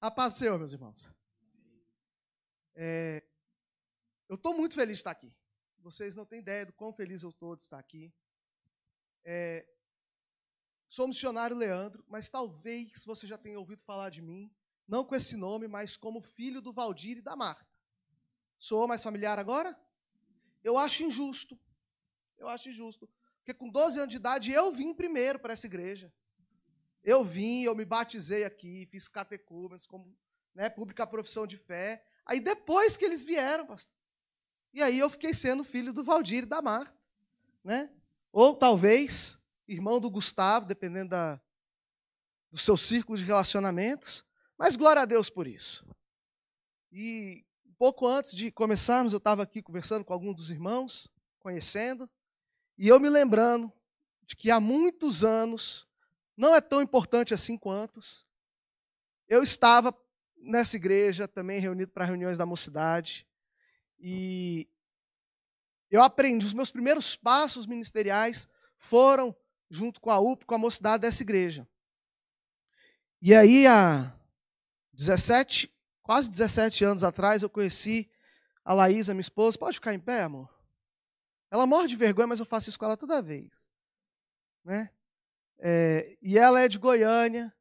A paz do Senhor, meus irmãos. É, eu estou muito feliz de estar aqui. Vocês não têm ideia do quão feliz eu estou de estar aqui. É, sou missionário Leandro, mas talvez você já tenha ouvido falar de mim, não com esse nome, mas como filho do Valdir e da Marta. Sou mais familiar agora? Eu acho injusto. Eu acho injusto. Porque com 12 anos de idade eu vim primeiro para essa igreja. Eu vim, eu me batizei aqui, fiz catecúmenos, como, né, pública profissão de fé. Aí depois que eles vieram, pastor. E aí eu fiquei sendo filho do Valdir e da Marta, né? Ou talvez irmão do Gustavo, dependendo da, do seu círculo de relacionamentos. Mas glória a Deus por isso. E um pouco antes de começarmos, eu estava aqui conversando com alguns dos irmãos, conhecendo, e eu me lembrando de que há muitos anos não é tão importante assim quantos. Eu estava nessa igreja também reunido para reuniões da mocidade e eu aprendi, os meus primeiros passos ministeriais foram junto com a UP, com a mocidade dessa igreja. E aí, há 17, quase 17 anos atrás, eu conheci a Laísa, minha esposa. Pode ficar em pé, amor? Ela morre de vergonha, mas eu faço isso com ela toda vez. Né? É, e ela é de Goiânia,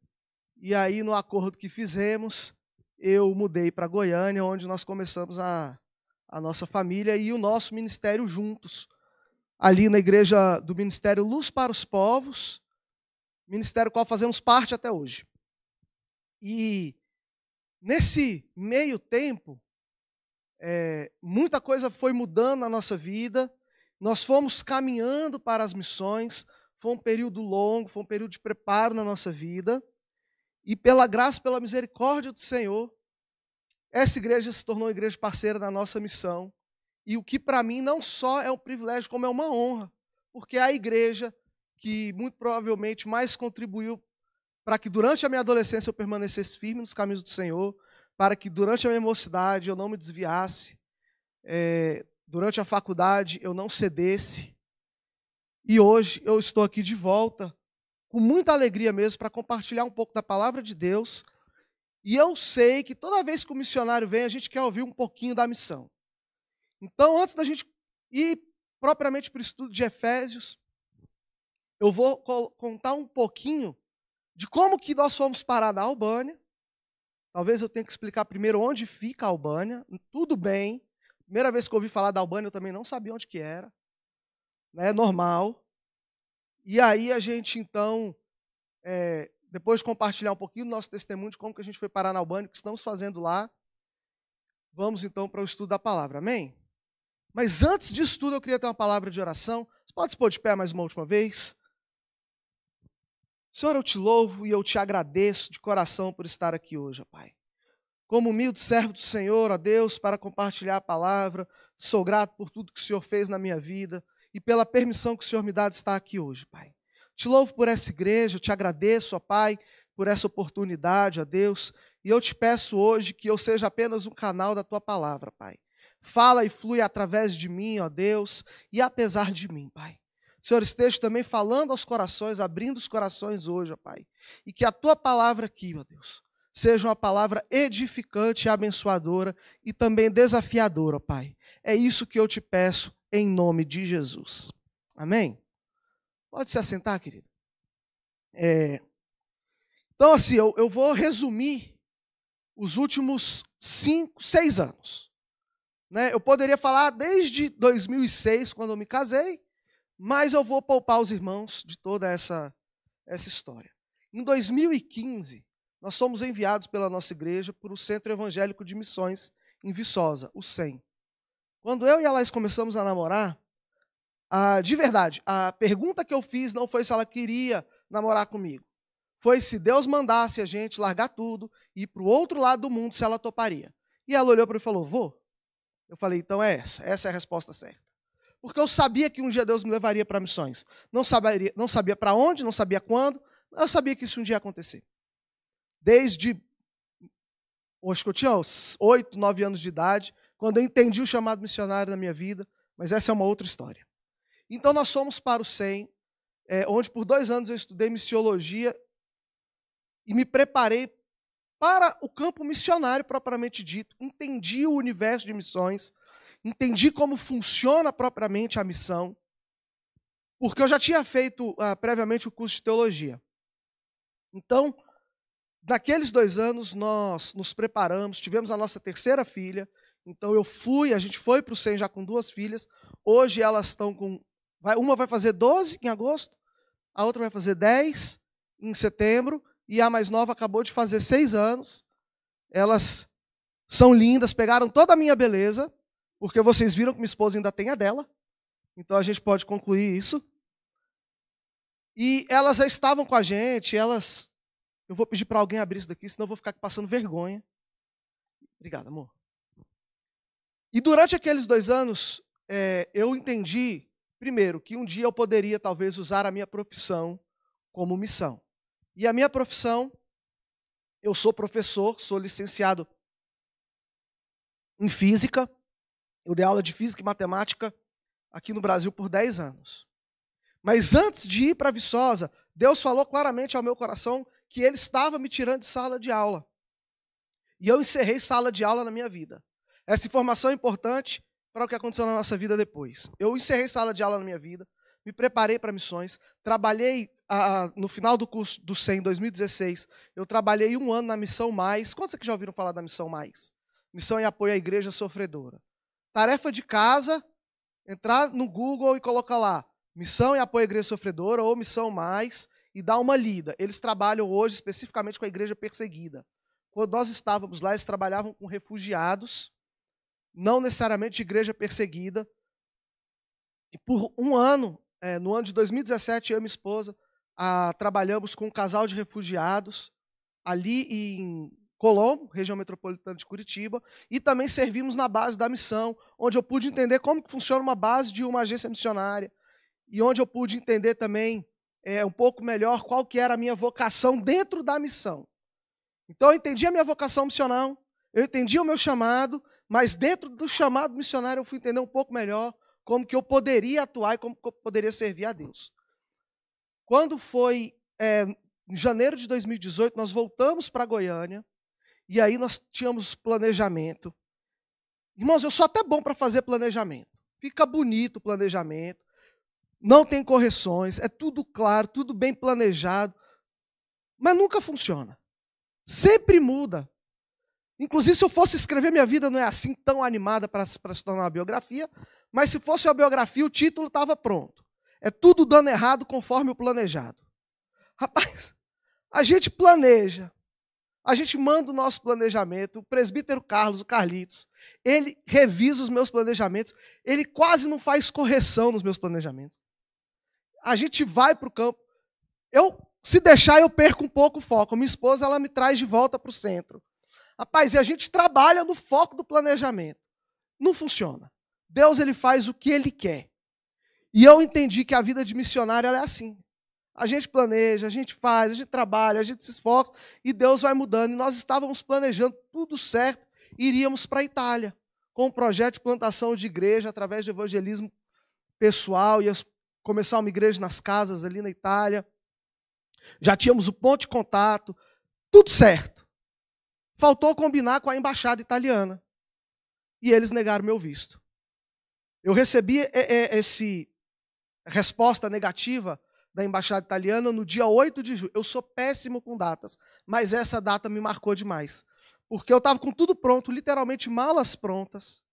e aí no acordo que fizemos, eu mudei para Goiânia, onde nós começamos a, a nossa família e o nosso ministério juntos. Ali na igreja do Ministério Luz para os Povos, ministério qual fazemos parte até hoje. E nesse meio tempo, é, muita coisa foi mudando na nossa vida, nós fomos caminhando para as missões, foi um período longo, foi um período de preparo na nossa vida. E pela graça, pela misericórdia do Senhor, essa igreja se tornou uma igreja parceira da nossa missão. E o que para mim não só é um privilégio, como é uma honra, porque é a igreja que muito provavelmente mais contribuiu para que durante a minha adolescência eu permanecesse firme nos caminhos do Senhor, para que durante a minha mocidade eu não me desviasse, é, durante a faculdade eu não cedesse, e hoje eu estou aqui de volta, com muita alegria mesmo, para compartilhar um pouco da palavra de Deus. E eu sei que toda vez que o missionário vem, a gente quer ouvir um pouquinho da missão. Então, antes da gente ir propriamente para o estudo de Efésios, eu vou contar um pouquinho de como que nós fomos parar na Albânia. Talvez eu tenha que explicar primeiro onde fica a Albânia. Tudo bem. Primeira vez que eu ouvi falar da Albânia, eu também não sabia onde que era né, normal. E aí a gente, então, é, depois compartilhar um pouquinho do nosso testemunho de como que a gente foi parar na Albânia, o que estamos fazendo lá. Vamos, então, para o estudo da palavra. Amém? Mas antes disso tudo, eu queria ter uma palavra de oração. Você pode se pôr de pé mais uma última vez? Senhor, eu te louvo e eu te agradeço de coração por estar aqui hoje, Pai. Como humilde servo do Senhor, a Deus, para compartilhar a palavra, sou grato por tudo que o Senhor fez na minha vida e pela permissão que o Senhor me dá de estar aqui hoje, Pai. Te louvo por essa igreja, eu te agradeço, ó Pai, por essa oportunidade, ó Deus, e eu te peço hoje que eu seja apenas um canal da tua palavra, Pai. Fala e flui através de mim, ó Deus, e apesar de mim, Pai. Senhor, esteja também falando aos corações, abrindo os corações hoje, ó Pai. E que a tua palavra aqui, ó Deus, seja uma palavra edificante, abençoadora e também desafiadora, ó Pai. É isso que eu te peço em nome de Jesus. Amém? Pode se assentar, querido. É... Então, assim, eu, eu vou resumir os últimos cinco, seis anos. Né? Eu poderia falar desde 2006, quando eu me casei, mas eu vou poupar os irmãos de toda essa, essa história. Em 2015, nós somos enviados pela nossa igreja para o Centro Evangélico de Missões em Viçosa, o CEM. Quando eu e a Laís começamos a namorar, de verdade, a pergunta que eu fiz não foi se ela queria namorar comigo. Foi se Deus mandasse a gente largar tudo e ir para o outro lado do mundo se ela toparia. E ela olhou para mim e falou: Vou. Eu falei: Então é essa. Essa é a resposta certa. Porque eu sabia que um dia Deus me levaria para missões. Não sabia, não sabia para onde, não sabia quando, mas eu sabia que isso um dia ia acontecer. Desde. Acho que eu tinha 8, 9 anos de idade, quando eu entendi o chamado missionário na minha vida, mas essa é uma outra história. Então nós fomos para o SEM, é, onde por dois anos eu estudei missiologia e me preparei para o campo missionário propriamente dito. Entendi o universo de missões, entendi como funciona propriamente a missão, porque eu já tinha feito ah, previamente o curso de teologia. Então, naqueles dois anos, nós nos preparamos, tivemos a nossa terceira filha, então eu fui, a gente foi para o SEM já com duas filhas. Hoje elas estão com. uma vai fazer 12 em agosto, a outra vai fazer 10 em setembro, e a mais nova acabou de fazer 6 anos. Elas são lindas, pegaram toda a minha beleza, porque vocês viram que minha esposa ainda tem a dela. Então a gente pode concluir isso. E elas já estavam com a gente, elas. Eu vou pedir para alguém abrir isso daqui, senão eu vou ficar passando vergonha. Obrigado, amor. E durante aqueles dois anos, é, eu entendi, primeiro, que um dia eu poderia talvez usar a minha profissão como missão. E a minha profissão, eu sou professor, sou licenciado em física, eu dei aula de física e matemática aqui no Brasil por 10 anos. Mas antes de ir para Viçosa, Deus falou claramente ao meu coração que ele estava me tirando de sala de aula. E eu encerrei sala de aula na minha vida. Essa informação é importante para o que aconteceu na nossa vida depois. Eu encerrei sala de aula na minha vida, me preparei para missões, trabalhei ah, ah, no final do curso do CEM, em 2016, eu trabalhei um ano na Missão Mais. Quantos aqui já ouviram falar da Missão Mais? Missão em apoio à igreja sofredora. Tarefa de casa, entrar no Google e colocar lá Missão em apoio à igreja sofredora ou Missão Mais e dar uma lida. Eles trabalham hoje especificamente com a igreja perseguida. Quando nós estávamos lá, eles trabalhavam com refugiados não necessariamente igreja perseguida. E por um ano, é, no ano de 2017, eu e minha esposa a, ah, trabalhamos com um casal de refugiados ali em Colombo, região metropolitana de Curitiba, e também servimos na base da missão, onde eu pude entender como que funciona uma base de uma agência missionária e onde eu pude entender também é, um pouco melhor qual que era a minha vocação dentro da missão. Então eu entendi a minha vocação missional, eu entendi o meu chamado mas dentro do chamado missionário eu fui entender um pouco melhor como que eu poderia atuar e como que eu poderia servir a Deus. Quando foi é, em janeiro de 2018, nós voltamos para Goiânia e aí nós tínhamos planejamento. Irmãos, eu sou até bom para fazer planejamento. Fica bonito o planejamento, não tem correções, é tudo claro, tudo bem planejado, mas nunca funciona. Sempre muda. Inclusive, se eu fosse escrever, minha vida não é assim tão animada para se tornar uma biografia, mas se fosse uma biografia, o título estava pronto. É tudo dando errado conforme o planejado. Rapaz, a gente planeja, a gente manda o nosso planejamento, o presbítero Carlos, o Carlitos, ele revisa os meus planejamentos, ele quase não faz correção nos meus planejamentos. A gente vai para o campo. Eu, se deixar, eu perco um pouco o foco. Minha esposa, ela me traz de volta para o centro. Rapaz, e a gente trabalha no foco do planejamento. Não funciona. Deus ele faz o que ele quer. E eu entendi que a vida de missionário é assim. A gente planeja, a gente faz, a gente trabalha, a gente se esforça e Deus vai mudando. E nós estávamos planejando tudo certo, iríamos para a Itália com um projeto de plantação de igreja através do evangelismo pessoal e começar uma igreja nas casas ali na Itália. Já tínhamos o ponto de contato, tudo certo. Faltou combinar com a embaixada italiana. E eles negaram meu visto. Eu recebi eh, eh, esse resposta negativa da embaixada italiana no dia 8 de julho. Eu sou péssimo com datas, mas essa data me marcou demais. Porque eu estava com tudo pronto, literalmente malas prontas,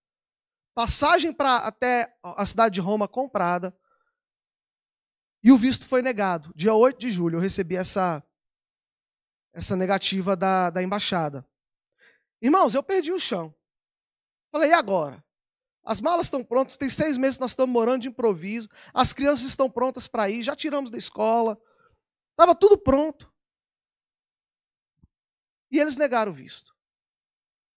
passagem para até a cidade de Roma comprada, e o visto foi negado. Dia 8 de julho eu recebi essa essa negativa da, da embaixada. Irmãos, eu perdi o chão. Falei, e agora? As malas estão prontas, tem seis meses que nós estamos morando de improviso, as crianças estão prontas para ir, já tiramos da escola, estava tudo pronto. E eles negaram o visto.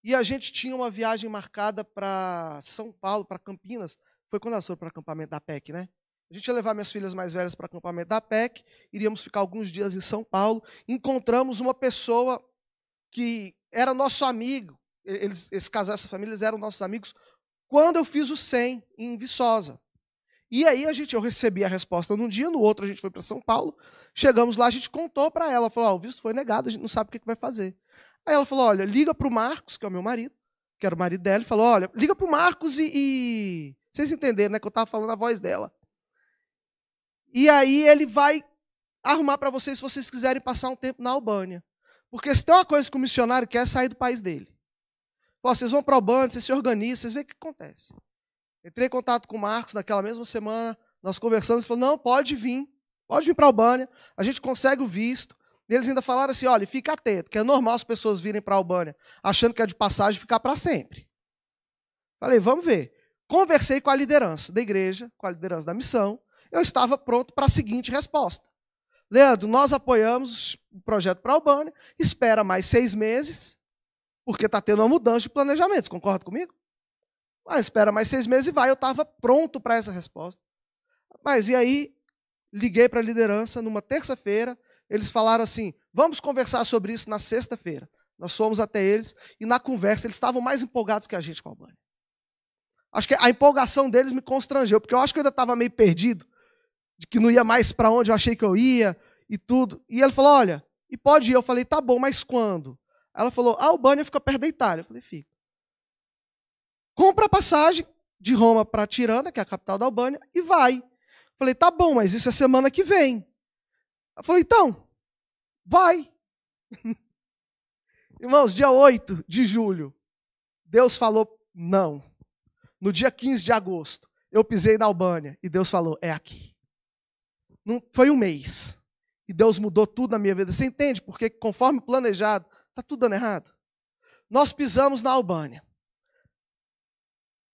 E a gente tinha uma viagem marcada para São Paulo, para Campinas, foi quando elas foram para o acampamento da PEC, né? A gente ia levar minhas filhas mais velhas para o acampamento da PEC, iríamos ficar alguns dias em São Paulo, encontramos uma pessoa que era nosso amigo. Eles, esse casal, essa família, eles eram nossos amigos quando eu fiz o 100 em Viçosa. E aí a gente, eu recebi a resposta num dia, no outro a gente foi para São Paulo. Chegamos lá, a gente contou para ela, falou: ah, "O visto foi negado, a gente não sabe o que, que vai fazer". Aí ela falou: "Olha, liga para o Marcos, que é o meu marido, que era o marido dela, e falou: "Olha, liga para o Marcos e, e, vocês entenderam, né, que eu estava falando a voz dela". E aí ele vai arrumar para vocês se vocês quiserem passar um tempo na Albânia. Porque se tem uma coisa que o missionário quer é sair do país dele. Pô, vocês vão para o bando, vocês se organizam, vocês veem o que acontece. Entrei em contato com o Marcos naquela mesma semana, nós conversamos, ele falou, não, pode vir, pode vir para a Albânia, a gente consegue o visto. E eles ainda falaram assim, olha, fica atento, que é normal as pessoas virem para a Albânia achando que é de passagem ficar para sempre. Falei, vamos ver. Conversei com a liderança da igreja, com a liderança da missão, eu estava pronto para a seguinte resposta. Leandro, nós apoiamos o projeto para a Albânia, espera mais seis meses, porque está tendo uma mudança de planejamento. Você concorda comigo? Ah, espera mais seis meses e vai. Eu estava pronto para essa resposta. Mas e aí, liguei para a liderança numa terça-feira. Eles falaram assim: vamos conversar sobre isso na sexta-feira. Nós fomos até eles e na conversa eles estavam mais empolgados que a gente com a Albânia. Acho que a empolgação deles me constrangeu, porque eu acho que eu ainda estava meio perdido de que não ia mais para onde eu achei que eu ia e tudo. E ele falou: Olha, e pode ir. Eu falei: Tá bom, mas quando? Ela falou: A ah, Albânia fica perto da Itália. Eu falei: Fica. Compra a passagem de Roma para Tirana, que é a capital da Albânia, e vai. Eu falei: Tá bom, mas isso é semana que vem. Ela falou: Então, vai. Irmãos, dia 8 de julho, Deus falou não. No dia 15 de agosto, eu pisei na Albânia e Deus falou: é aqui. Não, foi um mês. E Deus mudou tudo na minha vida. Você entende? Porque conforme planejado, está tudo dando errado. Nós pisamos na Albânia.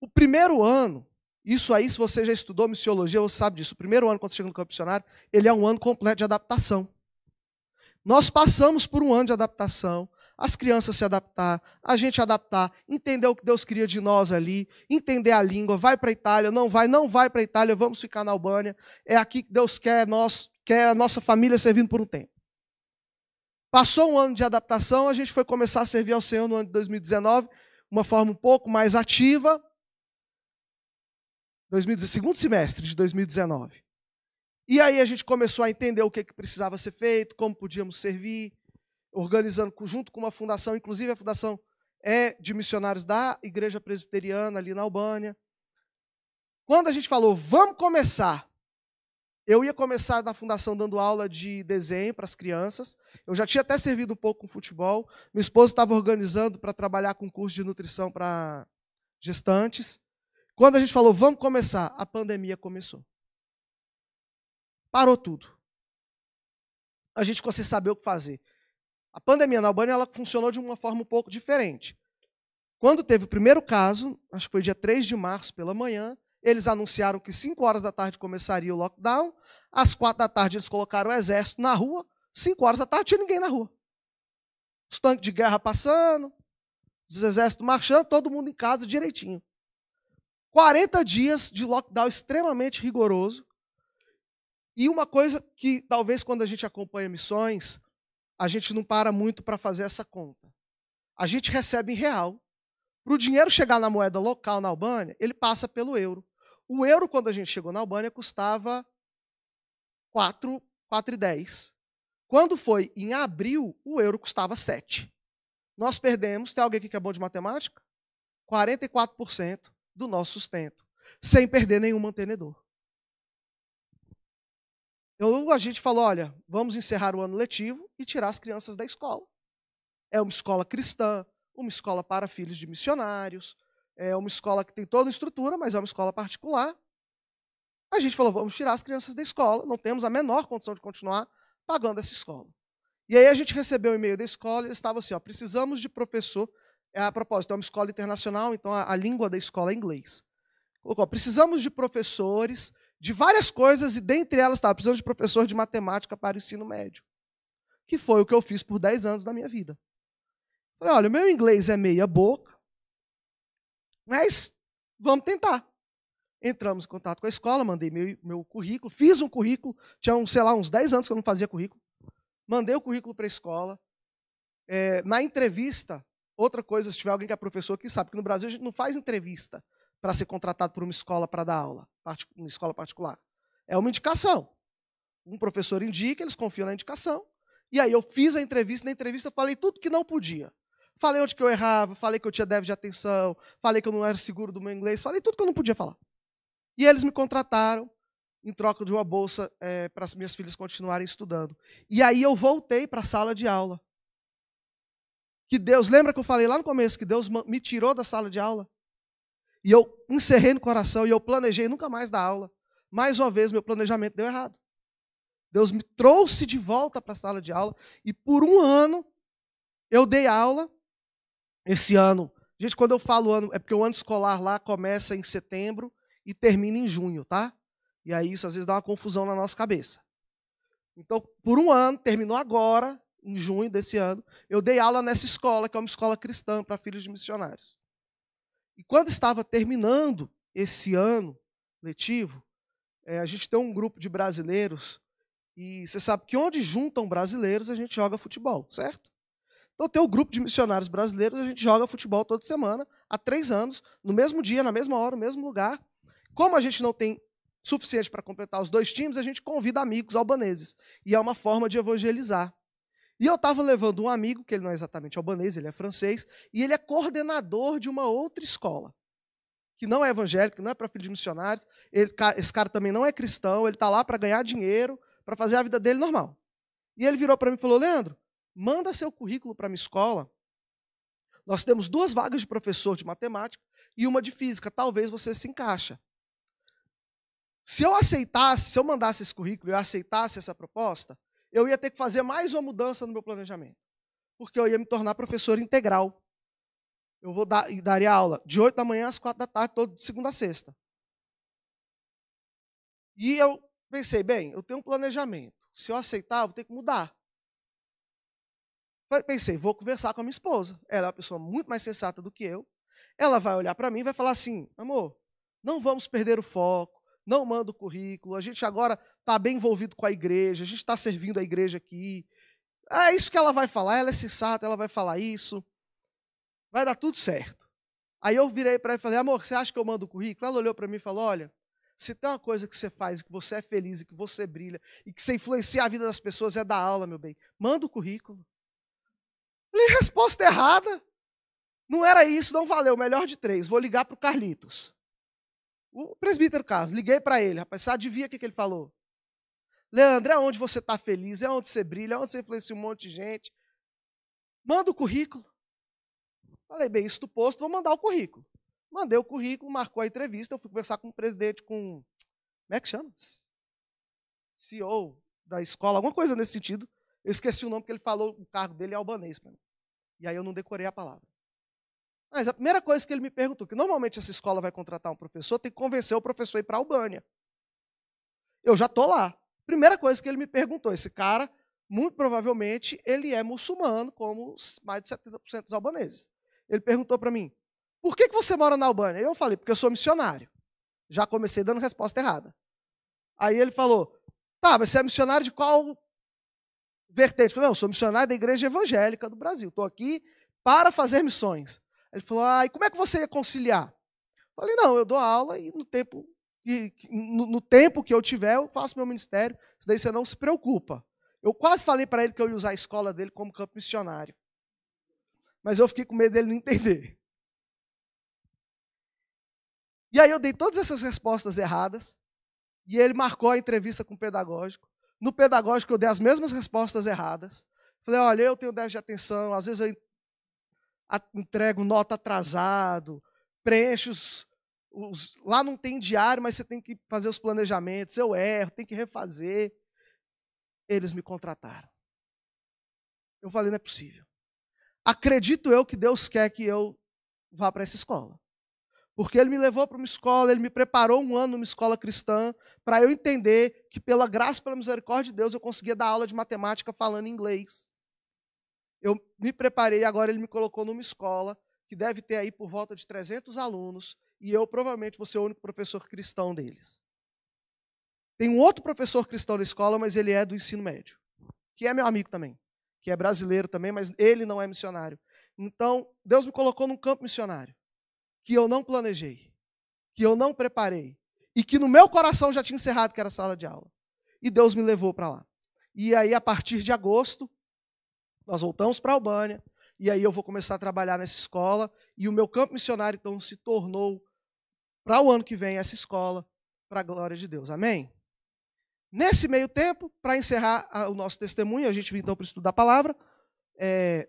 O primeiro ano, isso aí, se você já estudou missiologia, você sabe disso. O primeiro ano, quando você chega no campo missionário, ele é um ano completo de adaptação. Nós passamos por um ano de adaptação, as crianças se adaptar, a gente adaptar, entender o que Deus queria de nós ali, entender a língua, vai para a Itália, não vai, não vai para a Itália, vamos ficar na Albânia. É aqui que Deus quer nós, quer a nossa família servindo por um tempo. Passou um ano de adaptação, a gente foi começar a servir ao Senhor no ano de 2019, uma forma um pouco mais ativa. 2019, segundo semestre de 2019. E aí a gente começou a entender o que, que precisava ser feito, como podíamos servir organizando junto com uma fundação, inclusive a fundação é de missionários da Igreja Presbiteriana ali na Albânia. Quando a gente falou, vamos começar, eu ia começar na fundação dando aula de desenho para as crianças. Eu já tinha até servido um pouco com futebol. Minha esposa estava organizando para trabalhar com curso de nutrição para gestantes. Quando a gente falou, vamos começar, a pandemia começou. Parou tudo. A gente ficou sem saber o que fazer. A pandemia na Albânia ela funcionou de uma forma um pouco diferente. Quando teve o primeiro caso, acho que foi dia 3 de março pela manhã, eles anunciaram que 5 horas da tarde começaria o lockdown, às 4 da tarde eles colocaram o exército na rua, 5 horas da tarde tinha ninguém na rua. Os tanques de guerra passando, os exércitos marchando, todo mundo em casa direitinho. 40 dias de lockdown extremamente rigoroso. E uma coisa que talvez quando a gente acompanha missões, a gente não para muito para fazer essa conta. A gente recebe em real. Para o dinheiro chegar na moeda local na Albânia, ele passa pelo euro. O euro, quando a gente chegou na Albânia, custava 4,10. Quando foi em abril, o euro custava 7. Nós perdemos, tem alguém aqui que é bom de matemática? 44% do nosso sustento, sem perder nenhum mantenedor. Eu, então, a gente falou: olha, vamos encerrar o ano letivo e tirar as crianças da escola. É uma escola cristã, uma escola para filhos de missionários, é uma escola que tem toda a estrutura, mas é uma escola particular. A gente falou: vamos tirar as crianças da escola, não temos a menor condição de continuar pagando essa escola. E aí a gente recebeu um e-mail da escola e eles estavam assim: ó, precisamos de professor. É, a propósito, é uma escola internacional, então a, a língua da escola é inglês. Colocou, precisamos de professores de várias coisas, e dentre elas estava precisando de professor de matemática para o ensino médio, que foi o que eu fiz por 10 anos da minha vida. Falei, olha, meu inglês é meia boca, mas vamos tentar. Entramos em contato com a escola, mandei meu, meu currículo, fiz um currículo, tinha, um, sei lá, uns 10 anos que eu não fazia currículo. Mandei o currículo para a escola. É, na entrevista, outra coisa, se tiver alguém que é professor aqui, sabe que no Brasil a gente não faz entrevista para ser contratado por uma escola para dar aula, uma escola particular. É uma indicação. Um professor indica, eles confiam na indicação. E aí eu fiz a entrevista, na entrevista eu falei tudo que não podia. Falei onde que eu errava, falei que eu tinha déficit de atenção, falei que eu não era seguro do meu inglês, falei tudo que eu não podia falar. E eles me contrataram em troca de uma bolsa é, para as minhas filhas continuarem estudando. E aí eu voltei para a sala de aula. Que Deus, lembra que eu falei lá no começo que Deus me tirou da sala de aula? E eu encerrei no coração e eu planejei nunca mais dar aula. Mais uma vez, meu planejamento deu errado. Deus me trouxe de volta para a sala de aula e por um ano eu dei aula. Esse ano, gente, quando eu falo ano, é porque o ano escolar lá começa em setembro e termina em junho, tá? E aí isso às vezes dá uma confusão na nossa cabeça. Então, por um ano, terminou agora, em junho desse ano, eu dei aula nessa escola, que é uma escola cristã para filhos de missionários. E quando estava terminando esse ano letivo, é, a gente tem um grupo de brasileiros e você sabe que onde juntam brasileiros a gente joga futebol, certo? Então tem o grupo de missionários brasileiros, a gente joga futebol toda semana, há três anos, no mesmo dia, na mesma hora, no mesmo lugar. Como a gente não tem suficiente para completar os dois times, a gente convida amigos albaneses. E é uma forma de evangelizar. E eu estava levando um amigo, que ele não é exatamente albanês, ele é francês, e ele é coordenador de uma outra escola, que não é evangélica, não é para filhos de missionários. Ele, esse cara também não é cristão, ele está lá para ganhar dinheiro, para fazer a vida dele normal. E ele virou para mim e falou: Leandro, manda seu currículo para minha escola. Nós temos duas vagas de professor de matemática e uma de física. Talvez você se encaixa. Se eu aceitasse, se eu mandasse esse currículo e eu aceitasse essa proposta, eu ia ter que fazer mais uma mudança no meu planejamento. Porque eu ia me tornar professor integral. Eu vou dar e daria aula de 8 da manhã às 4 da tarde, todo de segunda a sexta. E eu pensei, bem, eu tenho um planejamento. Se eu aceitar, eu vou ter que mudar. Pensei, vou conversar com a minha esposa. Ela é uma pessoa muito mais sensata do que eu. Ela vai olhar para mim e vai falar assim: amor, não vamos perder o foco, não manda o currículo, a gente agora está bem envolvido com a igreja, a gente está servindo a igreja aqui. É isso que ela vai falar, ela é sensata, ela vai falar isso. Vai dar tudo certo. Aí eu virei para ela e falei, amor, você acha que eu mando o currículo? Ela olhou para mim e falou, olha, se tem uma coisa que você faz, que você é feliz e que você brilha e que você influencia a vida das pessoas, é dar aula, meu bem. Manda o currículo. Falei, resposta errada. Não era isso, não valeu. Melhor de três. Vou ligar para o Carlitos. O presbítero Carlos. Liguei para ele. Rapaz, você adivinha o que, que ele falou? Leandro, é onde você está feliz, é onde você brilha, é onde você influencia um monte de gente. Manda o currículo. Falei, bem, isso do posto, vou mandar o currículo. Mandei o currículo, marcou a entrevista, eu fui conversar com o presidente, com. Como é que chama? CEO da escola, alguma coisa nesse sentido. Eu esqueci o nome, porque ele falou, o cargo dele é albanês para mim. E aí eu não decorei a palavra. Mas a primeira coisa que ele me perguntou, que normalmente essa escola vai contratar um professor, tem que convencer o professor a ir para a Albânia. Eu já estou lá. Primeira coisa que ele me perguntou, esse cara, muito provavelmente, ele é muçulmano, como mais de 70% dos albaneses. Ele perguntou para mim, por que, que você mora na Albânia? Eu falei, porque eu sou missionário. Já comecei dando resposta errada. Aí ele falou, tá, mas você é missionário de qual vertente? Eu falei, não, eu sou missionário da Igreja Evangélica do Brasil. Estou aqui para fazer missões. Ele falou, ah, e como é que você ia conciliar? Eu falei, não, eu dou aula e no tempo no, no, tempo que eu tiver, eu faço meu ministério. Isso daí você não se preocupa. Eu quase falei para ele que eu ia usar a escola dele como campo missionário. Mas eu fiquei com medo dele não entender. E aí eu dei todas essas respostas erradas. E ele marcou a entrevista com o pedagógico. No pedagógico eu dei as mesmas respostas erradas. Falei, olha, eu tenho déficit de atenção, às vezes eu entrego nota atrasado, preencho os, os, lá não tem diário, mas você tem que fazer os planejamentos. Eu erro, tem que refazer. Eles me contrataram. Eu falei, não é possível. Acredito eu que Deus quer que eu vá para essa escola. Porque ele me levou para uma escola, ele me preparou um ano numa escola cristã, para eu entender que, pela graça e pela misericórdia de Deus, eu conseguia dar aula de matemática falando inglês. Eu me preparei, agora ele me colocou numa escola que deve ter aí por volta de 300 alunos, e eu provavelmente vou ser o único professor cristão deles. Tem um outro professor cristão na escola, mas ele é do ensino médio, que é meu amigo também, que é brasileiro também, mas ele não é missionário. Então, Deus me colocou num campo missionário que eu não planejei, que eu não preparei e que no meu coração já tinha encerrado que era sala de aula. E Deus me levou para lá. E aí, a partir de agosto, nós voltamos para a Albânia, e aí eu vou começar a trabalhar nessa escola. E o meu campo missionário, então, se tornou, para o ano que vem, essa escola, para a glória de Deus. Amém? Nesse meio tempo, para encerrar o nosso testemunho, a gente vem então para o estudo da palavra. É,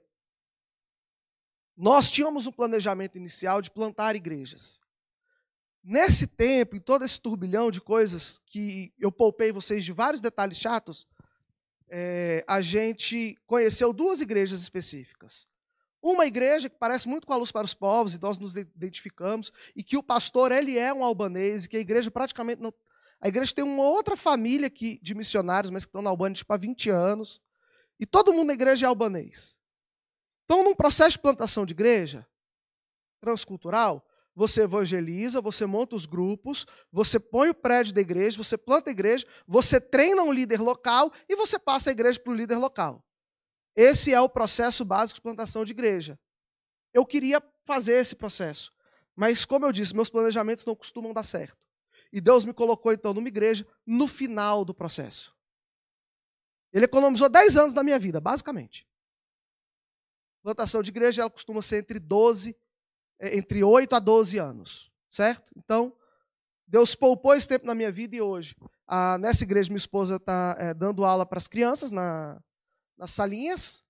nós tínhamos um planejamento inicial de plantar igrejas. Nesse tempo, em todo esse turbilhão de coisas que eu poupei vocês de vários detalhes chatos, é, a gente conheceu duas igrejas específicas. Uma igreja que parece muito com a luz para os povos, e nós nos identificamos, e que o pastor ele é um albanês, e que a igreja praticamente não. A igreja tem uma outra família que, de missionários, mas que estão na Albânia tipo, há 20 anos, e todo mundo na igreja é albanês. Então, num processo de plantação de igreja transcultural, você evangeliza, você monta os grupos, você põe o prédio da igreja, você planta a igreja, você treina um líder local e você passa a igreja para o líder local. Esse é o processo básico de plantação de igreja. Eu queria fazer esse processo, mas como eu disse, meus planejamentos não costumam dar certo. E Deus me colocou então numa igreja no final do processo. Ele economizou 10 anos da minha vida, basicamente. Plantação de igreja ela costuma ser entre 12 eh, entre 8 a 12 anos, certo? Então, Deus poupou esse tempo na minha vida e hoje, a, ah, nessa igreja, minha esposa está é, eh, dando aula para as crianças na, nas salinhas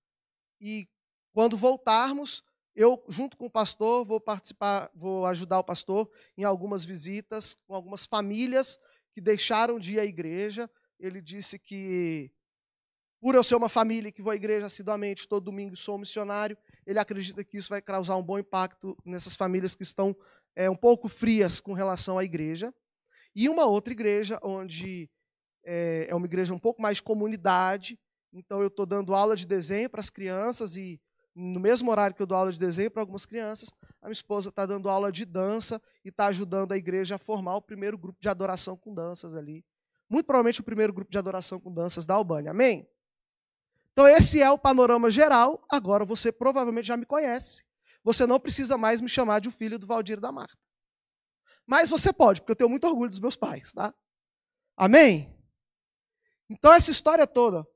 e quando voltarmos, eu junto com o pastor vou participar, vou ajudar o pastor em algumas visitas com algumas famílias que deixaram de ir à igreja. Ele disse que por eu ser uma família que vou à igreja assiduamente todo domingo sou missionário, ele acredita que isso vai causar um bom impacto nessas famílias que estão é, um pouco frias com relação à igreja. E uma outra igreja onde é, é uma igreja um pouco mais comunidade, então eu estou dando aula de desenho para as crianças e no mesmo horário que eu dou aula de desenho para algumas crianças, a minha esposa está dando aula de dança e está ajudando a igreja a formar o primeiro grupo de adoração com danças ali. Muito provavelmente o primeiro grupo de adoração com danças da Albânia. Amém? Então esse é o panorama geral. Agora você provavelmente já me conhece. Você não precisa mais me chamar de o filho do Valdir da Marta. Mas você pode, porque eu tenho muito orgulho dos meus pais, tá? Amém? Então essa história toda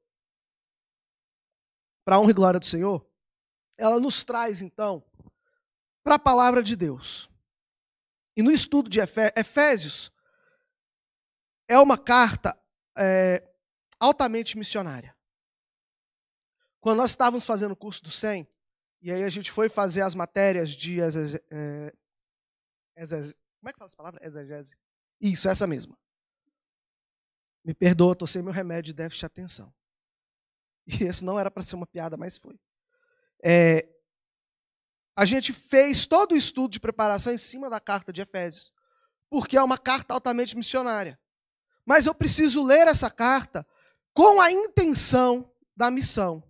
para a honra e glória do Senhor, ela nos traz, então, para a palavra de Deus. E no estudo de Efésios, é uma carta é, altamente missionária. Quando nós estávamos fazendo o curso do 100, e aí a gente foi fazer as matérias de. É, exege, como é que fala essa palavra? Exegese. Isso, essa mesma. Me perdoa, estou sem meu remédio de déficit de atenção. E isso não era para ser uma piada, mas foi. É, a gente fez todo o estudo de preparação em cima da carta de Efésios, porque é uma carta altamente missionária. Mas eu preciso ler essa carta com a intenção da missão.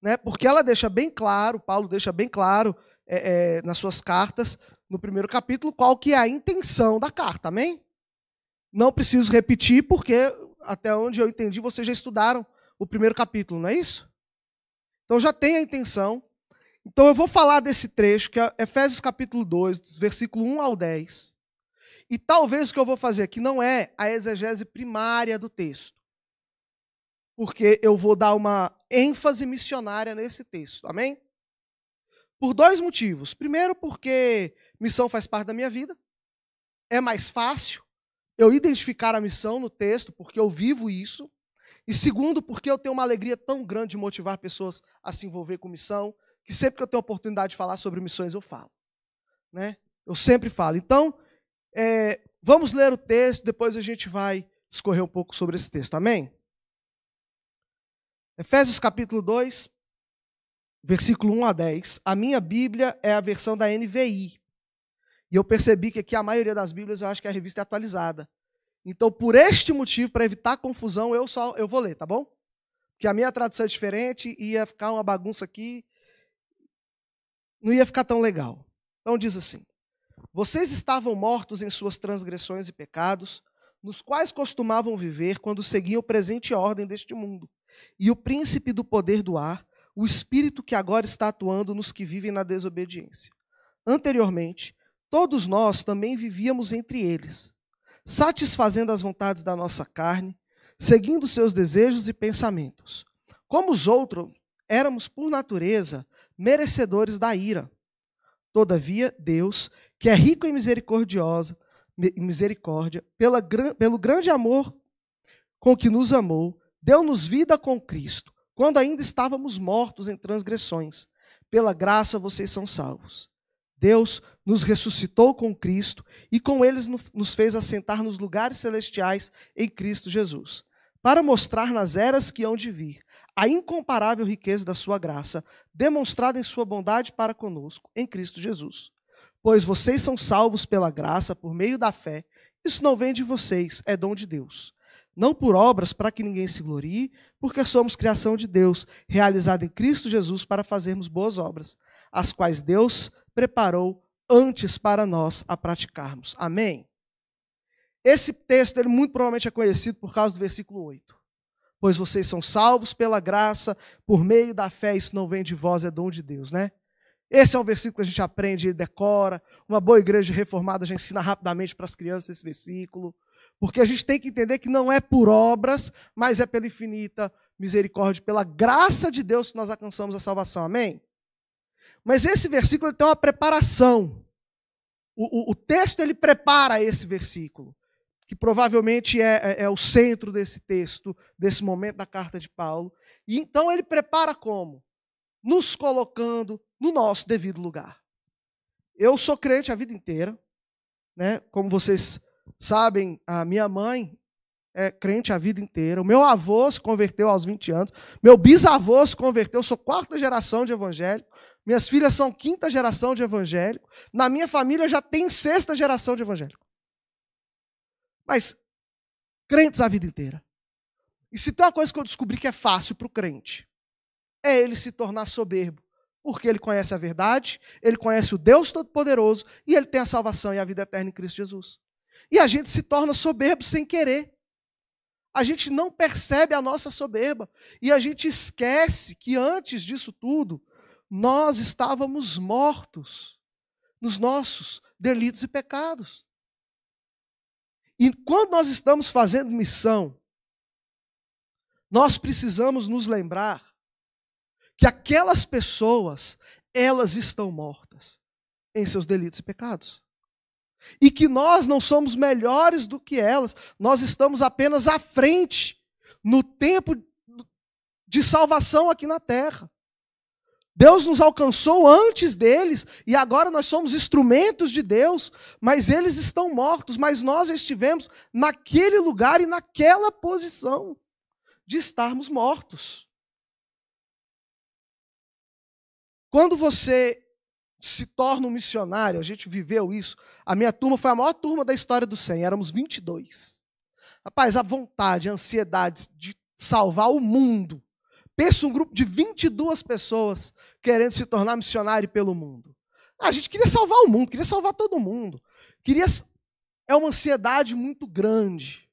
Né? Porque ela deixa bem claro, Paulo deixa bem claro é, é, nas suas cartas, no primeiro capítulo, qual que é a intenção da carta, amém? Não preciso repetir, porque até onde eu entendi, vocês já estudaram o primeiro capítulo, não é isso? Então já tem a intenção. Então eu vou falar desse trecho, que é Efésios capítulo 2, versículo 1 ao 10. E talvez o que eu vou fazer aqui não é a exegese primária do texto. Porque eu vou dar uma ênfase missionária nesse texto, amém? Por dois motivos. Primeiro, porque missão faz parte da minha vida. É mais fácil eu identificar a missão no texto, porque eu vivo isso. E segundo, porque eu tenho uma alegria tão grande de motivar pessoas a se envolver com missão, que sempre que eu tenho oportunidade de falar sobre missões, eu falo. Né? Eu sempre falo. Então, é, vamos ler o texto, depois a gente vai discorrer um pouco sobre esse texto. Amém? Efésios capítulo 2, versículo 1 a 10. A minha Bíblia é a versão da NVI. E eu percebi que aqui a maioria das Bíblias eu acho que a revista é atualizada. Então, por este motivo, para evitar confusão, eu só eu vou ler, tá bom? Porque a minha tradução é diferente e ia ficar uma bagunça aqui. Não ia ficar tão legal. Então diz assim: Vocês estavam mortos em suas transgressões e pecados, nos quais costumavam viver quando seguiam a presente ordem deste mundo, e o príncipe do poder do ar, o espírito que agora está atuando nos que vivem na desobediência. Anteriormente, todos nós também vivíamos entre eles satisfazendo as vontades da nossa carne, seguindo seus desejos e pensamentos. Como os outros, éramos por natureza merecedores da ira. Todavia, Deus, que é rico em misericordiosa, misericórdia, pela, pelo grande amor com que nos amou, deu-nos vida com Cristo, quando ainda estávamos mortos em transgressões. Pela graça vocês são salvos. Deus nos ressuscitou com Cristo e com eles nos fez assentar nos lugares celestiais em Cristo Jesus, para mostrar nas eras que hão de vir a incomparável riqueza da sua graça, demonstrada em sua bondade para conosco em Cristo Jesus. Pois vocês são salvos pela graça por meio da fé. Isso não vem de vocês, é dom de Deus não por obras para que ninguém se glorie, porque somos criação de Deus, realizada em Cristo Jesus para fazermos boas obras, as quais Deus preparou antes para nós a praticarmos. Amém? Esse texto, ele muito provavelmente é conhecido por causa do versículo 8. Pois vocês são salvos pela graça, por meio da fé, isso não vem de vós, é dom de Deus, né? Esse é um versículo que a gente aprende e decora. Uma boa igreja reformada, a gente ensina rapidamente para as crianças esse versículo. Porque a gente tem que entender que não é por obras, mas é pela infinita misericórdia, pela graça de Deus que nós alcançamos a salvação. Amém? Mas esse versículo tem uma preparação. O, o, o, texto ele prepara esse versículo, que provavelmente é, é, é o centro desse texto, desse momento da carta de Paulo. E então ele prepara como? Nos colocando no nosso devido lugar. Eu sou crente a vida inteira, né? Como vocês sabem, a minha mãe é crente a vida inteira, o meu avô se converteu aos 20 anos, meu bisavô se converteu, sou quarta geração de evangélico, minhas filhas são quinta geração de evangélico, na minha família já tem sexta geração de evangélico. Mas crentes a vida inteira. E se tem uma coisa que eu descobri que é fácil para o crente, é ele se tornar soberbo, porque ele conhece a verdade, ele conhece o Deus Todo-Poderoso e ele tem a salvação e a vida eterna em Cristo Jesus. E a gente se torna soberbo sem querer. A gente não percebe a nossa soberba. E a gente esquece que antes disso tudo, nós estávamos mortos nos nossos delitos e pecados. E quando nós estamos fazendo missão, nós precisamos nos lembrar que aquelas pessoas, elas estão mortas em seus delitos e pecados e que nós não somos melhores do que elas, nós estamos apenas à frente no tempo de salvação aqui na terra. Deus nos alcançou antes deles e agora nós somos instrumentos de Deus, mas eles estão mortos, mas nós estivemos naquele lugar e naquela posição de estarmos mortos. Quando você se torna um missionário, a gente viveu isso. A minha turma foi a maior turma da história do 100, éramos 22. Rapaz, a vontade, a ansiedade de salvar o mundo. Pensa um grupo de 22 pessoas querendo se tornar missionário pelo mundo. Ah, a gente queria salvar o mundo, queria salvar todo mundo. Queria é uma ansiedade muito grande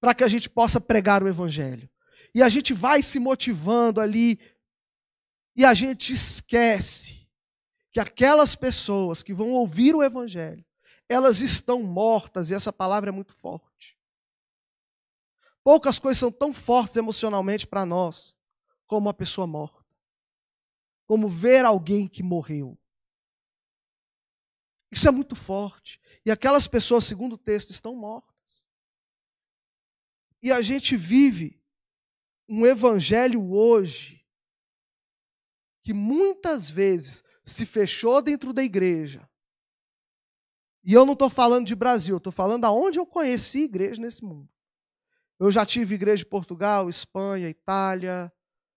para que a gente possa pregar o evangelho. E a gente vai se motivando ali e a gente esquece que aquelas pessoas que vão ouvir o Evangelho, elas estão mortas, e essa palavra é muito forte. Poucas coisas são tão fortes emocionalmente para nós como uma pessoa morta, como ver alguém que morreu. Isso é muito forte. E aquelas pessoas, segundo o texto, estão mortas. E a gente vive um evangelho hoje que muitas vezes se fechou dentro da igreja. E eu não estou falando de Brasil, estou falando aonde eu conheci igreja nesse mundo. Eu já tive igreja em Portugal, Espanha, Itália,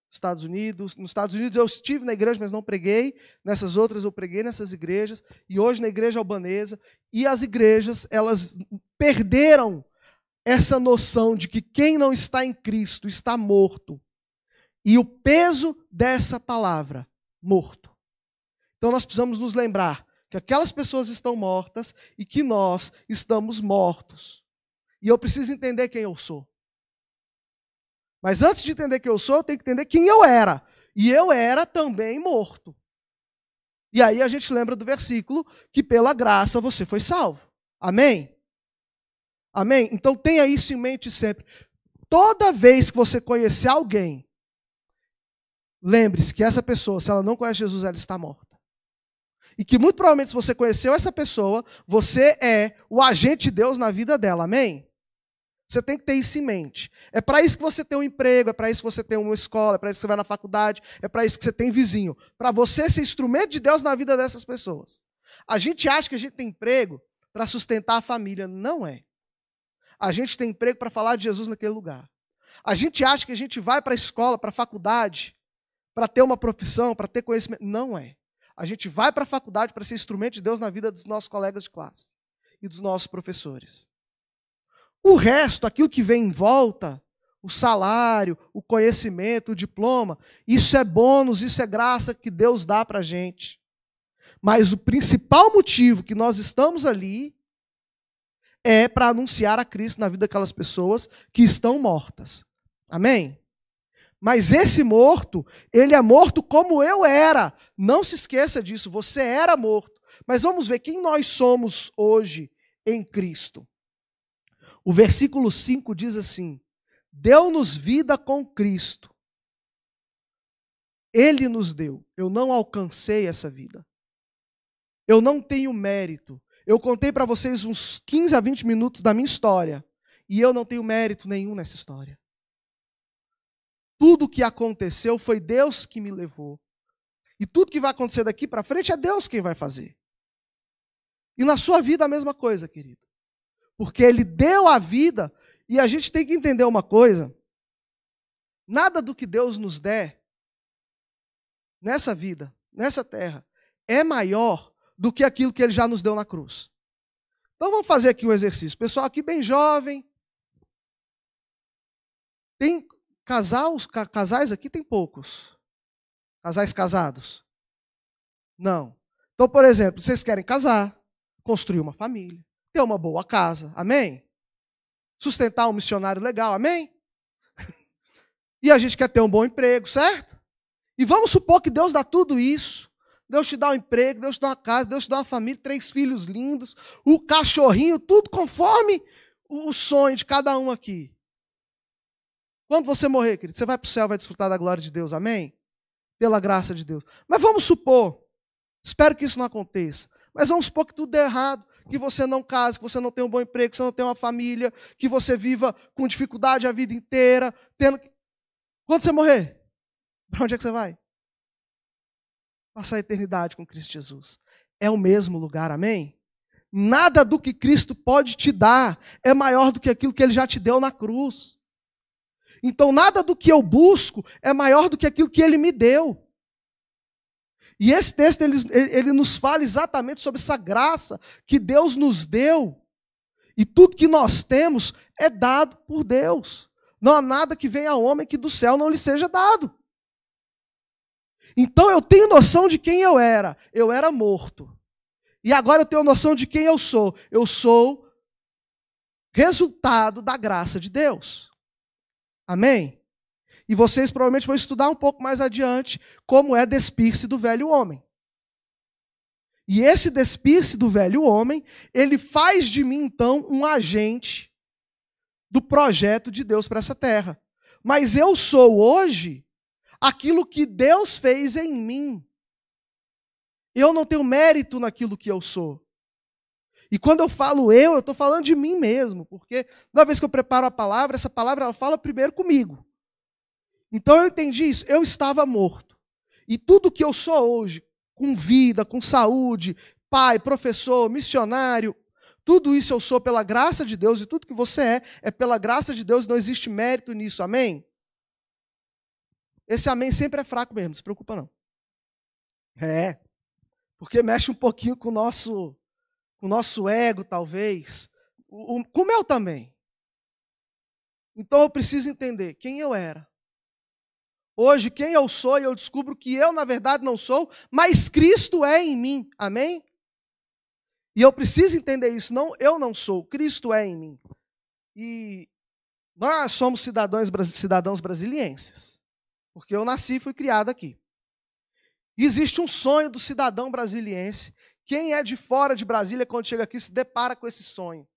Estados Unidos. Nos Estados Unidos eu estive na igreja, mas não preguei. Nessas outras eu preguei nessas igrejas. E hoje na igreja albanesa. E as igrejas, elas perderam essa noção de que quem não está em Cristo está morto. E o peso dessa palavra, morto. Então nós precisamos nos lembrar que aquelas pessoas estão mortas e que nós estamos mortos. E eu preciso entender quem eu sou. Mas antes de entender quem eu sou, eu tenho que entender quem eu era. E eu era também morto. E aí a gente lembra do versículo que pela graça você foi salvo. Amém? Amém? Então tenha isso em mente sempre. Toda vez que você conhecer alguém, lembre-se que essa pessoa, se ela não conhece Jesus, ela está morta e que muito provavelmente, se você conheceu essa pessoa, você é o agente de Deus na vida dela. Amém? Você tem que ter isso em mente. É para isso que você tem um emprego, é para isso que você tem uma escola, é para isso que você vai na faculdade, é para isso que você tem vizinho. Para você ser instrumento de Deus na vida dessas pessoas. A gente acha que a gente tem emprego para sustentar a família. Não é. A gente tem emprego para falar de Jesus naquele lugar. A gente acha que a gente vai para a escola, para a faculdade, para ter uma profissão, para ter conhecimento. Não é. A gente vai para a faculdade para ser instrumento de Deus na vida dos nossos colegas de classe e dos nossos professores. O resto, aquilo que vem em volta, o salário, o conhecimento, o diploma, isso é bônus, isso é graça que Deus dá para a gente. Mas o principal motivo que nós estamos ali é para anunciar a Cristo na vida daquelas pessoas que estão mortas. Amém? Mas esse morto, ele é morto como eu era. Não se esqueça disso, você era morto. Mas vamos ver quem nós somos hoje em Cristo. O versículo 5 diz assim: Deu-nos vida com Cristo. Ele nos deu. Eu não alcancei essa vida. Eu não tenho mérito. Eu contei para vocês uns 15 a 20 minutos da minha história. E eu não tenho mérito nenhum nessa história. Tudo o que aconteceu foi Deus que me levou. E tudo que vai acontecer daqui para frente é Deus quem vai fazer. E na sua vida a mesma coisa, querido. Porque Ele deu a vida, e a gente tem que entender uma coisa: nada do que Deus nos der nessa vida, nessa terra, é maior do que aquilo que Ele já nos deu na cruz. Então vamos fazer aqui um exercício. Pessoal aqui bem jovem. Tem Casais, casais aqui tem poucos. Casais casados? Não. Então, por exemplo, vocês querem casar, construir uma família, ter uma boa casa, amém? Sustentar um missionário legal, amém? E a gente quer ter um bom emprego, certo? E vamos supor que Deus dá tudo isso. Deus te dá um emprego, Deus te dá uma casa, Deus te dá uma família, três filhos lindos, o cachorrinho, tudo conforme o sonho de cada um aqui. Quando você morrer, querido, você vai para o céu, vai desfrutar da glória de Deus, amém? Pela graça de Deus. Mas vamos supor, espero que isso não aconteça, mas vamos supor que tudo dê errado, que você não case, que você não tenha um bom emprego, que você não tenha uma família, que você viva com dificuldade a vida inteira, tendo que... Quando você morrer, para onde é que você vai? Passar a eternidade com Cristo Jesus. É o mesmo lugar, amém? Nada do que Cristo pode te dar é maior do que aquilo que ele já te deu na cruz. Então, nada do que eu busco é maior do que aquilo que ele me deu. E esse texto ele, ele nos fala exatamente sobre essa graça que Deus nos deu. E tudo que nós temos é dado por Deus. Não há nada que venha a homem que do céu não lhe seja dado. Então eu tenho noção de quem eu era. Eu era morto. E agora eu tenho noção de quem eu sou. Eu sou resultado da graça de Deus. Amém? E vocês provavelmente vão estudar um pouco mais adiante como é despir-se do velho homem. E esse despir-se do velho homem, ele faz de mim então um agente do projeto de Deus para essa terra. Mas eu sou hoje aquilo que Deus fez em mim. Eu não tenho mérito naquilo que eu sou. E quando eu falo eu, eu estou falando de mim mesmo, porque toda vez que eu preparo a palavra, essa palavra ela fala primeiro comigo. Então eu entendi isso. Eu estava morto. E tudo que eu sou hoje, com vida, com saúde, pai, professor, missionário, tudo isso eu sou pela graça de Deus e tudo que você é é pela graça de Deus, não existe mérito nisso. Amém? Esse amém sempre é fraco mesmo, não se preocupa não. É. Porque mexe um pouquinho com o nosso com o nosso ego, talvez, o, o, com o meu também. Então eu preciso entender quem eu era. Hoje, quem eu sou, e eu descubro que eu, na verdade, não sou, mas Cristo é em mim. Amém? E eu preciso entender isso. Não, eu não sou, Cristo é em mim. E nós somos cidadãos, cidadãos brasilienses, porque eu nasci e fui criado aqui. Existe um sonho do cidadão brasiliense quem é de fora de Brasília, quando chega aqui, se depara com esse sonho,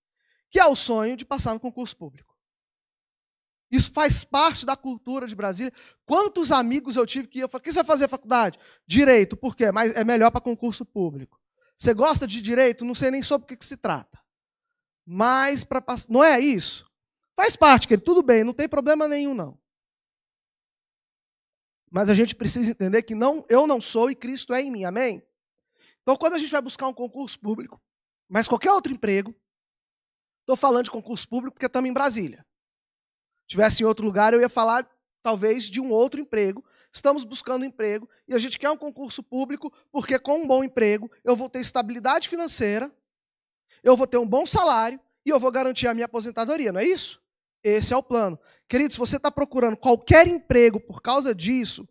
que é o sonho de passar no concurso público. Isso faz parte da cultura de Brasília. Quantos amigos eu tive que eu falei, o que você vai fazer faculdade? Direito, por quê? Mas é melhor para concurso público. Você gosta de direito? Não sei nem sobre o que, que se trata. Mas para passar. Não é isso? Faz parte, querido, tudo bem, não tem problema nenhum, não. Mas a gente precisa entender que não, eu não sou e Cristo é em mim, amém? Então, quando a gente vai buscar um concurso público, mas qualquer outro emprego, estou falando de concurso público porque estamos em Brasília. Se tivesse em outro lugar, eu ia falar talvez de um outro emprego. Estamos buscando emprego e a gente quer um concurso público porque com um bom emprego eu vou ter estabilidade financeira, eu vou ter um bom salário e eu vou garantir a minha aposentadoria, não é isso? Esse é o plano. Querido, se você está procurando qualquer emprego por causa disso,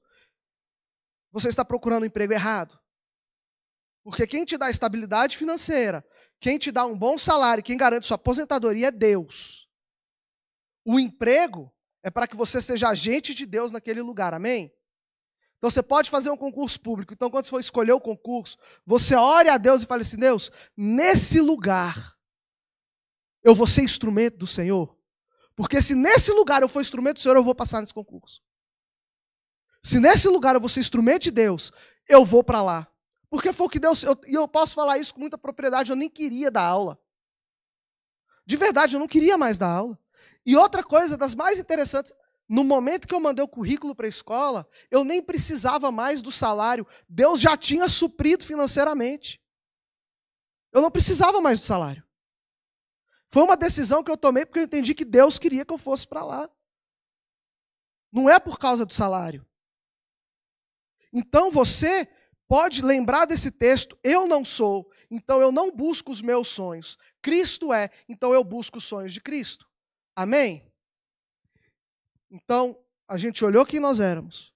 você está procurando um emprego errado. Porque quem te dá estabilidade financeira, quem te dá um bom salário, quem garante sua aposentadoria é Deus. O emprego é para que você seja agente de Deus naquele lugar, amém? Então você pode fazer um concurso público. Então, quando você for escolher o concurso, você ore a Deus e fale assim: Deus, nesse lugar eu vou ser instrumento do Senhor. Porque se nesse lugar eu for instrumento do Senhor, eu vou passar nesse concurso. Se nesse lugar eu vou ser instrumento de Deus, eu vou para lá. Porque foi o que Deus. Eu, e eu posso falar isso com muita propriedade, eu nem queria dar aula. De verdade, eu não queria mais dar aula. E outra coisa das mais interessantes, no momento que eu mandei o currículo para a escola, eu nem precisava mais do salário. Deus já tinha suprido financeiramente. Eu não precisava mais do salário. Foi uma decisão que eu tomei porque eu entendi que Deus queria que eu fosse para lá. Não é por causa do salário. Então você pode lembrar desse texto: eu não sou, então eu não busco os meus sonhos. Cristo é, então eu busco os sonhos de Cristo. Amém? Então, a gente olhou quem nós éramos,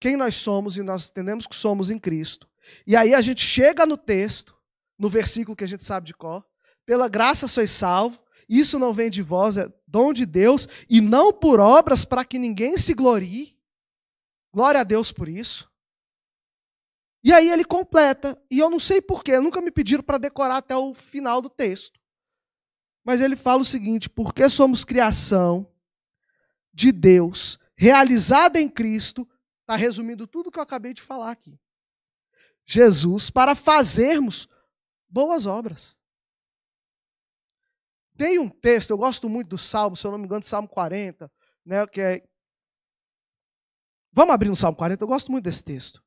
quem nós somos e nós entendemos que somos em Cristo. E aí a gente chega no texto, no versículo que a gente sabe de cor: pela graça sois salvo. Isso não vem de vós, é dom de Deus, e não por obras para que ninguém se glorie. Glória a Deus por isso. E aí ele completa, e eu não sei porquê, nunca me pediram para decorar até o final do texto. Mas ele fala o seguinte: porque somos criação de Deus, realizada em Cristo, está resumindo tudo que eu acabei de falar aqui. Jesus, para fazermos boas obras. Tem um texto, eu gosto muito do Salmo, se eu não me engano, Salmo 40, né, que é... Vamos abrir no Salmo 40, eu gosto muito desse texto.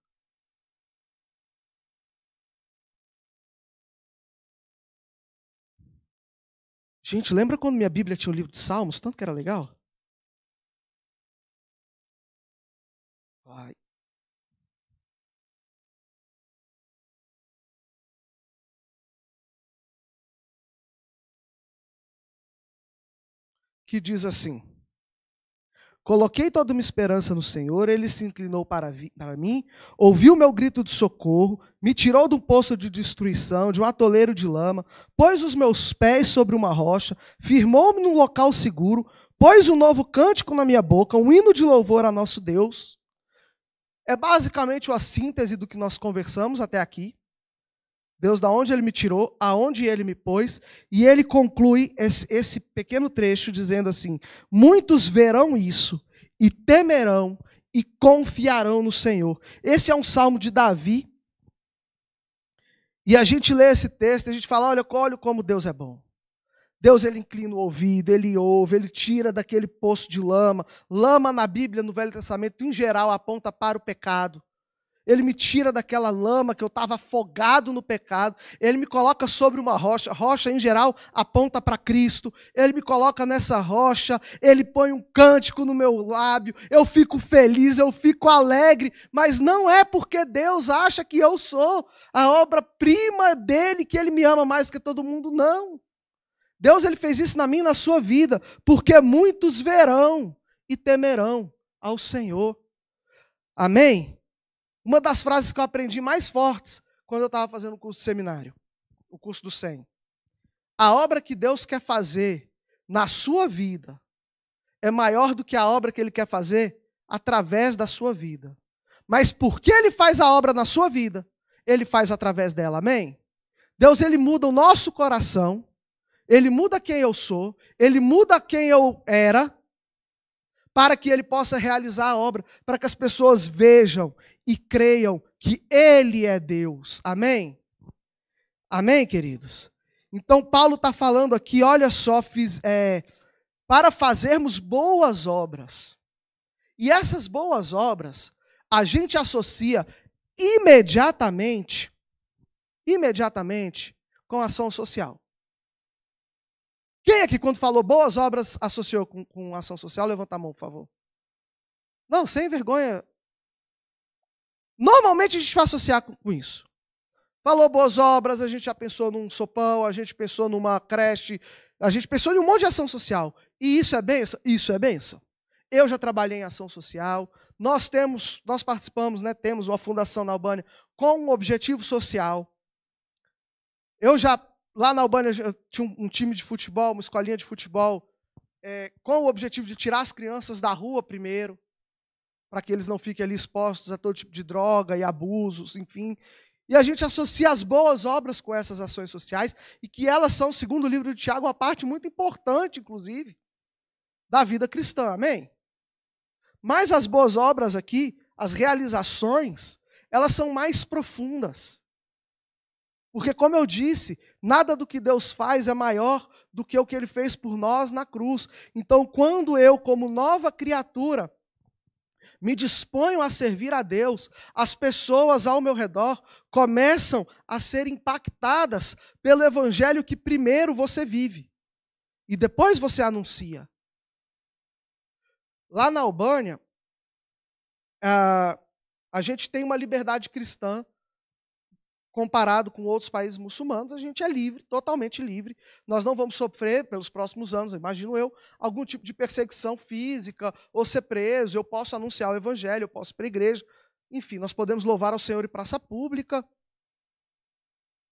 Gente, lembra quando minha Bíblia tinha um livro de Salmos, tanto que era legal? Ai. Que diz assim: Coloquei toda uma esperança no Senhor, ele se inclinou para, para mim, ouviu meu grito de socorro, me tirou de um poço de destruição, de um atoleiro de lama, pôs os meus pés sobre uma rocha, firmou-me num local seguro, pôs um novo cântico na minha boca, um hino de louvor a nosso Deus. É basicamente a síntese do que nós conversamos até aqui. Deus, da onde ele me tirou, aonde ele me pôs, e ele conclui esse, esse pequeno trecho dizendo assim: Muitos verão isso e temerão e confiarão no Senhor. Esse é um salmo de Davi. E a gente lê esse texto e a gente fala: olha, olha como Deus é bom. Deus ele inclina o ouvido, ele ouve, ele tira daquele poço de lama. Lama na Bíblia, no Velho Testamento, em geral, aponta para o pecado. Ele me tira daquela lama que eu estava afogado no pecado. Ele me coloca sobre uma rocha. Rocha, em geral, aponta para Cristo. Ele me coloca nessa rocha. Ele põe um cântico no meu lábio. Eu fico feliz, eu fico alegre. Mas não é porque Deus acha que eu sou a obra-prima dele, que ele me ama mais que todo mundo. Não. Deus ele fez isso na minha e na sua vida, porque muitos verão e temerão ao Senhor. Amém? Uma das frases que eu aprendi mais fortes quando eu estava fazendo o curso do seminário, o curso do SEM. A obra que Deus quer fazer na sua vida é maior do que a obra que Ele quer fazer através da sua vida. Mas porque Ele faz a obra na sua vida, Ele faz através dela, amém? Deus, Ele muda o nosso coração, Ele muda quem eu sou, Ele muda quem eu era, para que Ele possa realizar a obra, para que as pessoas vejam e creiam que Ele é Deus. Amém? Amém, queridos? Então, Paulo está falando aqui, olha só, fiz, é, para fazermos boas obras. E essas boas obras, a gente associa imediatamente, imediatamente, com ação social. Quem aqui, quando falou boas obras, associou com, com ação social? Levanta a mão, por favor. Não, sem vergonha, Normalmente a gente vai associar com isso. Falou boas obras, a gente já pensou num sopão, a gente pensou numa creche, a gente pensou em um monte de ação social. E isso é benção? Isso é benção. Eu já trabalhei em ação social. Nós temos, nós participamos, né, temos uma fundação na Albânia com um objetivo social. Eu já, lá na Albânia, tinha um, um, time de futebol, uma escolinha de futebol, é, com o objetivo de tirar as crianças da rua primeiro para que eles não fiquem ali expostos a todo tipo de droga e abusos, enfim. E a gente associa as boas obras com essas ações sociais e que elas são, segundo o livro de Tiago, uma parte muito importante, inclusive, da vida cristã. Amém? Mas as boas obras aqui, as realizações, elas são mais profundas. Porque, como eu disse, nada do que Deus faz é maior do que o que ele fez por nós na cruz. Então, quando eu, como nova criatura, me disponho a servir a Deus, as pessoas ao meu redor começam a ser impactadas pelo evangelho que primeiro você vive e depois você anuncia. Lá na Albânia, ah, a gente tem uma liberdade cristã comparado com outros países muçulmanos, a gente é livre, totalmente livre. Nós não vamos sofrer pelos próximos anos, imagino eu, algum tipo de perseguição física ou ser preso. Eu posso anunciar o evangelho, eu posso ir para a igreja. Enfim, nós podemos louvar ao Senhor em praça pública.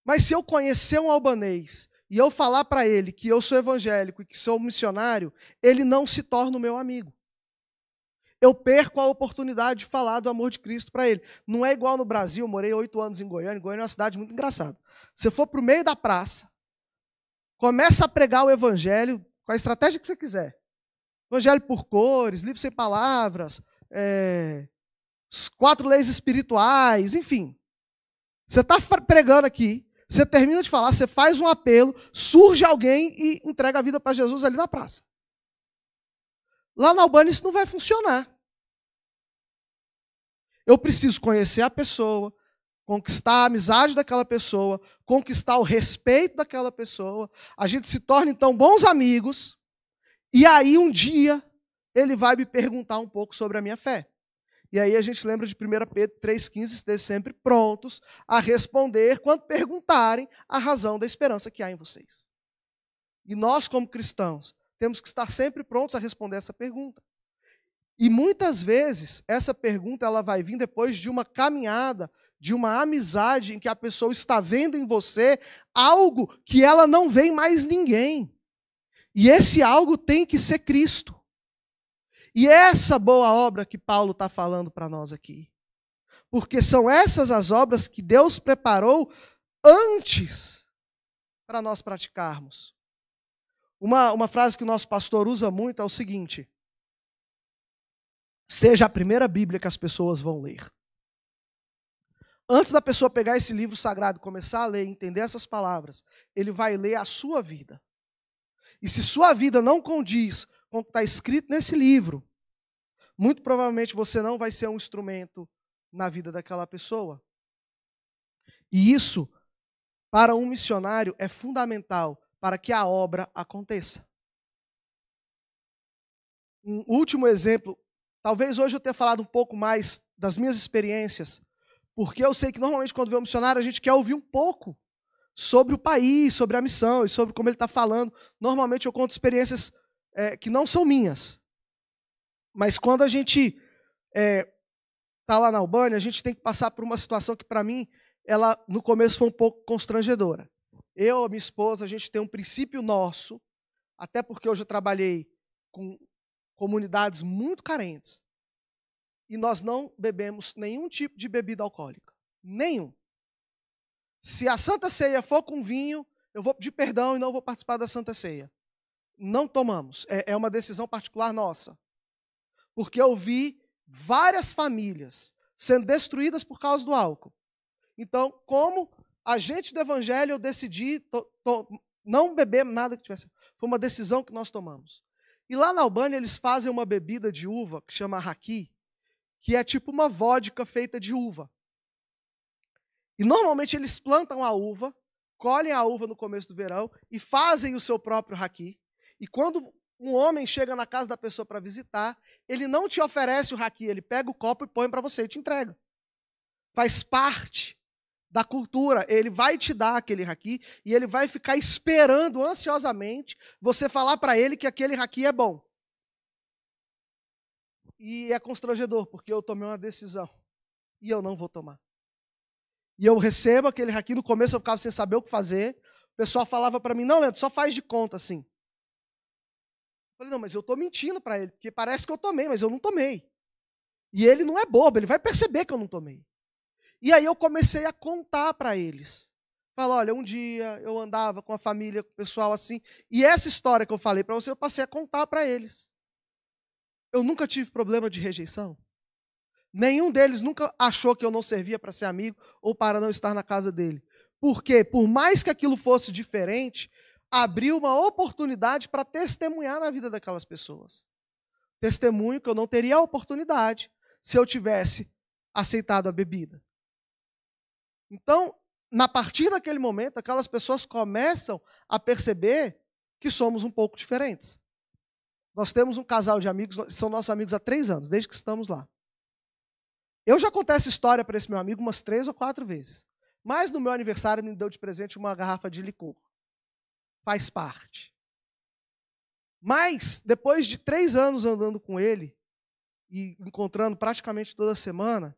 Mas se eu conhecer um albanês e eu falar para ele que eu sou evangélico e que sou missionário, ele não se torna o meu amigo eu perco a oportunidade de falar do amor de Cristo para ele. Não é igual no Brasil, eu morei oito anos em Goiânia, Goiânia é uma cidade muito engraçada. Você for para o meio da praça, começa a pregar o evangelho com a estratégia que você quiser. Evangelho por cores, livro sem palavras, é, quatro leis espirituais, enfim. Você está pregando aqui, você termina de falar, você faz um apelo, surge alguém e entrega a vida para Jesus ali na praça. Lá na Albânia isso não vai funcionar. Eu preciso conhecer a pessoa, conquistar a amizade daquela pessoa, conquistar o respeito daquela pessoa. A gente se torna então bons amigos. E aí um dia ele vai me perguntar um pouco sobre a minha fé. E aí a gente lembra de 1 Pedro 3,15, esteja sempre prontos a responder quando perguntarem a razão da esperança que há em vocês. E nós, como cristãos, temos que estar sempre prontos a responder essa pergunta. E muitas vezes essa pergunta ela vai vir depois de uma caminhada, de uma amizade em que a pessoa está vendo em você algo que ela não vê em mais ninguém. E esse algo tem que ser Cristo. E é essa boa obra que Paulo está falando para nós aqui. Porque são essas as obras que Deus preparou antes para nós praticarmos. Uma, uma frase que o nosso pastor usa muito é o seguinte: seja a primeira Bíblia que as pessoas vão ler. Antes da pessoa pegar esse livro sagrado, começar a ler, entender essas palavras, ele vai ler a sua vida. E se sua vida não condiz com o que está escrito nesse livro, muito provavelmente você não vai ser um instrumento na vida daquela pessoa. E isso, para um missionário, é fundamental para que a obra aconteça. Um último exemplo Talvez hoje eu tenha falado um pouco mais das minhas experiências, porque eu sei que normalmente quando vem um missionário a gente quer ouvir um pouco sobre o país, sobre a missão e sobre como ele está falando. Normalmente eu conto experiências é, que não são minhas. Mas quando a gente está é, tá lá na Albânia, a gente tem que passar por uma situação que, para mim, ela no começo foi um pouco constrangedora. Eu, minha esposa, a gente tem um princípio nosso, até porque hoje eu trabalhei com comunidades muito carentes. E nós não bebemos nenhum tipo de bebida alcoólica. Nenhum. Se a Santa Ceia for com vinho, eu vou pedir perdão e não vou participar da Santa Ceia. Não tomamos. É, é uma decisão particular nossa. Porque eu vi várias famílias sendo destruídas por causa do álcool. Então, como agente do evangelho, eu decidi não beber nada que tivesse. Foi uma decisão que nós tomamos. E lá na Albânia eles fazem uma bebida de uva que chama raqui, que é tipo uma vodka feita de uva. E normalmente eles plantam a uva, colhem a uva no começo do verão e fazem o seu próprio raqui. E quando um homem chega na casa da pessoa para visitar, ele não te oferece o raqui, ele pega o copo e põe para você e te entrega. Faz parte da cultura. Ele vai te dar aquele haki e ele vai ficar esperando ansiosamente você falar para ele que aquele haki é bom. E é constrangedor, porque eu tomei uma decisão e eu não vou tomar. E eu recebo aquele haki, no começo eu ficava sem saber o que fazer. O pessoal falava para mim: "Não, Leandro, só faz de conta assim". Eu falei: "Não, mas eu estou mentindo para ele, porque parece que eu tomei, mas eu não tomei". E ele não é bobo, ele vai perceber que eu não tomei. E aí eu comecei a contar para eles. Falo, olha, um dia eu andava com a família, com o pessoal assim, e essa história que eu falei para você, eu passei a contar para eles. Eu nunca tive problema de rejeição. Nenhum deles nunca achou que eu não servia para ser amigo ou para não estar na casa dele. Porque, por mais que aquilo fosse diferente, abriu uma oportunidade para testemunhar na vida daquelas pessoas. Testemunho que eu não teria a oportunidade se eu tivesse aceitado a bebida então, a partir daquele momento, aquelas pessoas começam a perceber que somos um pouco diferentes. Nós temos um casal de amigos, são nossos amigos há três anos, desde que estamos lá. Eu já contei essa história para esse meu amigo umas três ou quatro vezes. Mas no meu aniversário me deu de presente uma garrafa de licor. Faz parte. Mas, depois de três anos andando com ele, e encontrando praticamente toda semana,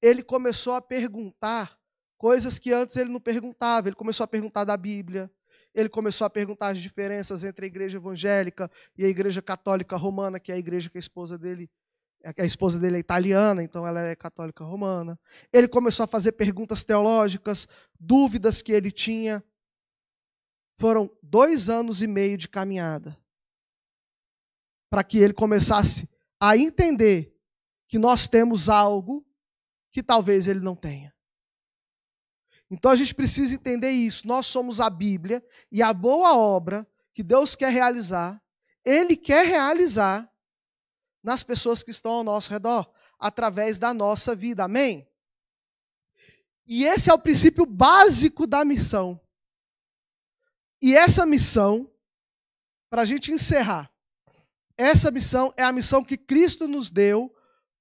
ele começou a perguntar Coisas que antes ele não perguntava, ele começou a perguntar da Bíblia, ele começou a perguntar as diferenças entre a igreja evangélica e a igreja católica romana, que é a igreja que a esposa dele a esposa dele é italiana, então ela é católica romana. Ele começou a fazer perguntas teológicas, dúvidas que ele tinha. Foram dois anos e meio de caminhada para que ele começasse a entender que nós temos algo que talvez ele não tenha. Então a gente precisa entender isso. Nós somos a Bíblia e a boa obra que Deus quer realizar, Ele quer realizar nas pessoas que estão ao nosso redor, através da nossa vida. Amém? E esse é o princípio básico da missão. E essa missão, para a gente encerrar, essa missão é a missão que Cristo nos deu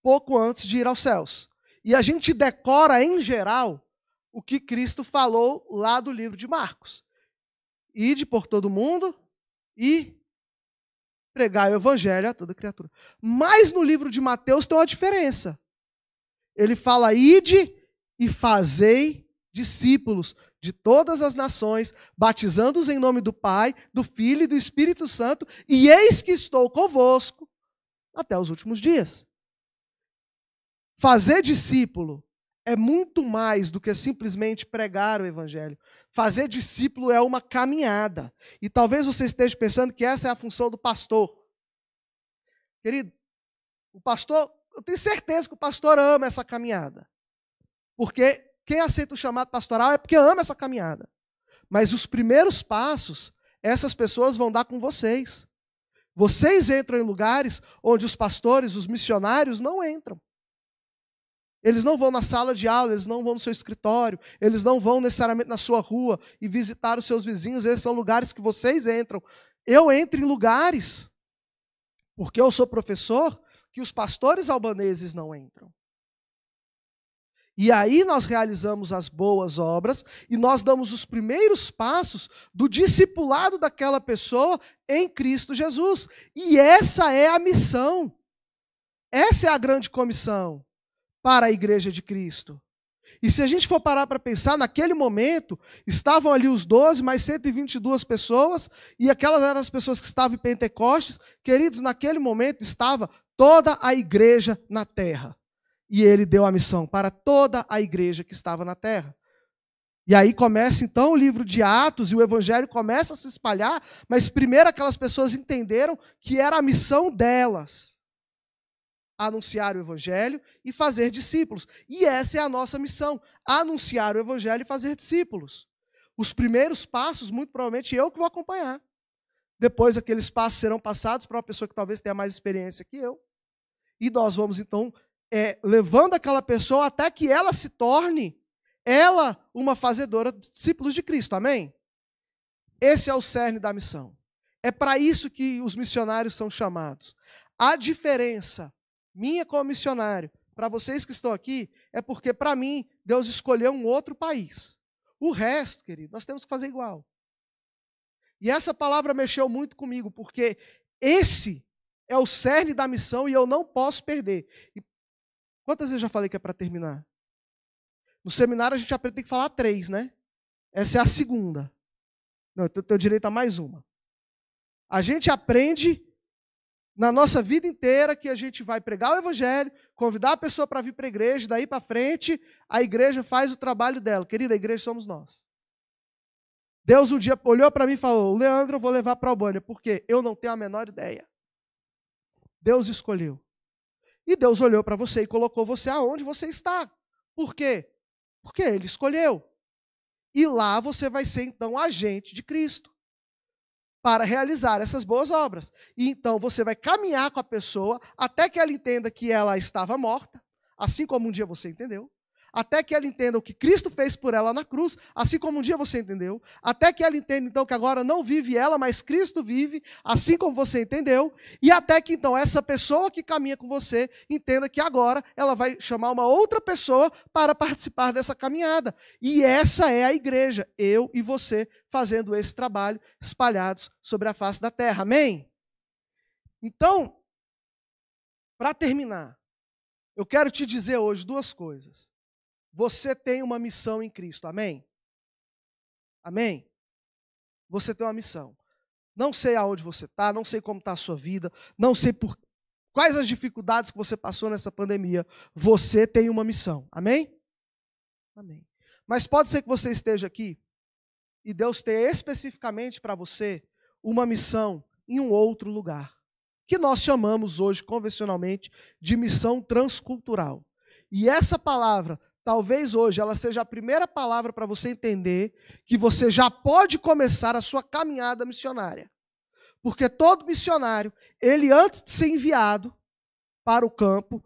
pouco antes de ir aos céus. E a gente decora, em geral, o que Cristo falou lá do livro de Marcos. Ide por todo mundo e pregar o evangelho a toda criatura. Mas no livro de Mateus tem uma diferença. Ele fala: ide e fazei discípulos de todas as nações, batizando-os em nome do Pai, do Filho e do Espírito Santo, e eis que estou convosco até os últimos dias. Fazer discípulo é muito mais do que simplesmente pregar o evangelho. Fazer discípulo é uma caminhada. E talvez você esteja pensando que essa é a função do pastor. Querido, o pastor, eu tenho certeza que o pastor ama essa caminhada. Porque quem aceita o chamado pastoral é porque ama essa caminhada. Mas os primeiros passos, essas pessoas vão dar com vocês. Vocês entram em lugares onde os pastores, os missionários não entram. Eles não vão na sala de aula, eles não vão no seu escritório, eles não vão necessariamente na sua rua e visitar os seus vizinhos, esses são lugares que vocês entram. Eu entro em lugares, porque eu sou professor, que os pastores albaneses não entram. E aí nós realizamos as boas obras e nós damos os primeiros passos do discipulado daquela pessoa em Cristo Jesus. E essa é a missão. Essa é a grande comissão para a igreja de Cristo. E se a gente for parar para pensar, naquele momento estavam ali os 12, mais 122 pessoas, e aquelas eram as pessoas que estavam em Pentecostes. Queridos, naquele momento estava toda a igreja na terra. E ele deu a missão para toda a igreja que estava na terra. E aí começa então o livro de Atos e o evangelho começa a se espalhar, mas primeiro aquelas pessoas entenderam que era a missão delas anunciar o evangelho e fazer discípulos. E essa é a nossa missão: anunciar o evangelho e fazer discípulos. Os primeiros passos, muito provavelmente, eu que vou acompanhar. Depois, aqueles passos serão passados para uma pessoa que talvez tenha mais experiência que eu. E nós vamos, então, é, levando aquela pessoa até que ela se torne, ela, uma fazedora de discípulos de Cristo. Amém? Esse é o cerne da missão. É para isso que os missionários são chamados. A diferença minha como missionário, para vocês que estão aqui, é porque, para mim, Deus escolheu um outro país. O resto, querido, nós temos que fazer igual. E essa palavra mexeu muito comigo, porque esse é o cerne da missão e eu não posso perder. E quantas vezes eu já falei que é para terminar? No seminário a gente aprende tem que falar três, né? Essa é a segunda. Não, eu tenho direito a mais uma. A gente aprende na nossa vida inteira que a gente vai pregar o evangelho, convidar a pessoa para vir para a igreja, daí para frente a igreja faz o trabalho dela. Querida, a igreja somos nós. Deus um dia olhou para mim e falou: Leandro, eu vou levar para a Albânia, quê? eu não tenho a menor ideia. Deus escolheu. E Deus olhou para você e colocou você aonde você está. Por quê? Porque Ele escolheu. E lá você vai ser então agente de Cristo para realizar essas boas obras. E então você vai caminhar com a pessoa até que ela entenda que ela estava morta, assim como um dia você entendeu, até que ela entenda o que Cristo fez por ela na cruz, assim como um dia você entendeu, até que ela entenda então que agora não vive ela, mas Cristo vive, assim como você entendeu, e até que então essa pessoa que caminha com você entenda que agora ela vai chamar uma outra pessoa para participar dessa caminhada. E essa é a igreja, eu e você fazendo esse trabalho espalhados sobre a face da terra. Amém? Então, para terminar, eu quero te dizer hoje duas coisas. Você tem uma missão em Cristo, amém? Amém? Você tem uma missão. Não sei aonde você está, não sei como está a sua vida, não sei por quais as dificuldades que você passou nessa pandemia. Você tem uma missão, amém? Amém. Mas pode ser que você esteja aqui e Deus tenha especificamente para você uma missão em um outro lugar, que nós chamamos hoje convencionalmente de missão transcultural. E essa palavra Talvez hoje ela seja a primeira palavra para você entender que você já pode começar a sua caminhada missionária. Porque todo missionário, ele antes de ser enviado para o campo,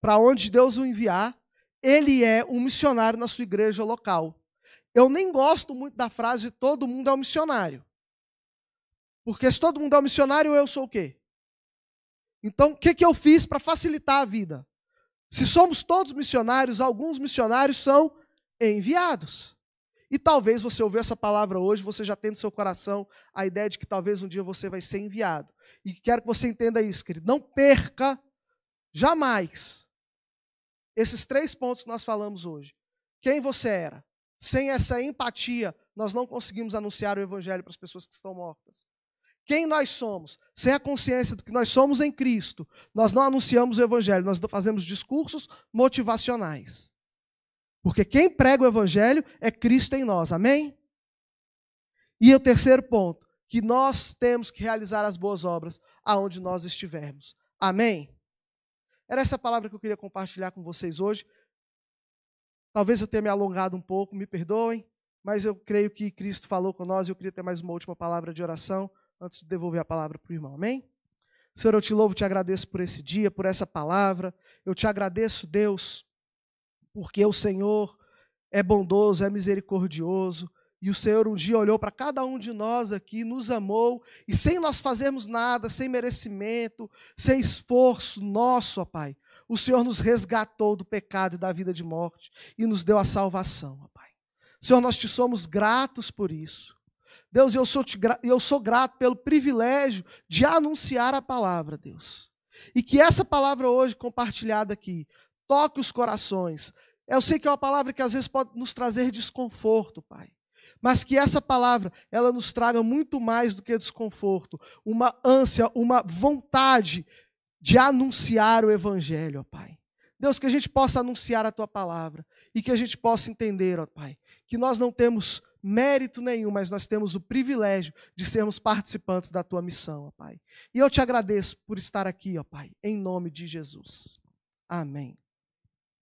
para onde Deus o enviar, ele é um missionário na sua igreja local. Eu nem gosto muito da frase todo mundo é um missionário. Porque se todo mundo é um missionário, eu sou o quê? Então, o que, que eu fiz para facilitar a vida? Se somos todos missionários, alguns missionários são enviados. E talvez você ouviu essa palavra hoje, você já tem no seu coração a ideia de que talvez um dia você vai ser enviado. E quero que você entenda isso, querido. Não perca jamais esses três pontos que nós falamos hoje. Quem você era? Sem essa empatia, nós não conseguimos anunciar o evangelho para as pessoas que estão mortas quem nós somos, sem a consciência do que nós somos em Cristo, nós não anunciamos o Evangelho, nós fazemos discursos motivacionais. Porque quem prega o Evangelho é Cristo em nós, amém? E o terceiro ponto, que nós temos que realizar as boas obras aonde nós estivermos, amém? Era essa palavra que eu queria compartilhar com vocês hoje. Talvez eu tenha me alongado um pouco, me perdoem, mas eu creio que Cristo falou com nós e eu queria ter mais uma última palavra de oração antes de devolver a palavra para o irmão. Amém? Senhor, eu te louvo, te agradeço por esse dia, por essa palavra. Eu te agradeço, Deus, porque o Senhor é bondoso, é misericordioso. E o Senhor um dia olhou para cada um de nós aqui, nos amou, e sem nós fazermos nada, sem merecimento, sem esforço nosso, ó Pai, o Senhor nos resgatou do pecado e da vida de morte e nos deu a salvação, ó Pai. Senhor, nós te somos gratos por isso. Deus, eu sou, te, eu sou grato pelo privilégio de anunciar a palavra, Deus. E que essa palavra hoje compartilhada aqui toque os corações. Eu sei que é uma palavra que às vezes pode nos trazer desconforto, Pai. Mas que essa palavra, ela nos traga muito mais do que desconforto, uma ânsia, uma vontade de anunciar o evangelho, ó Pai. Deus, que a gente possa anunciar a tua palavra e que a gente possa entender, ó Pai, que nós não temos mérito nenhum, mas nós temos o privilégio de sermos participantes da tua missão, ó Pai. E eu te agradeço por estar aqui, ó Pai, em nome de Jesus. Amém.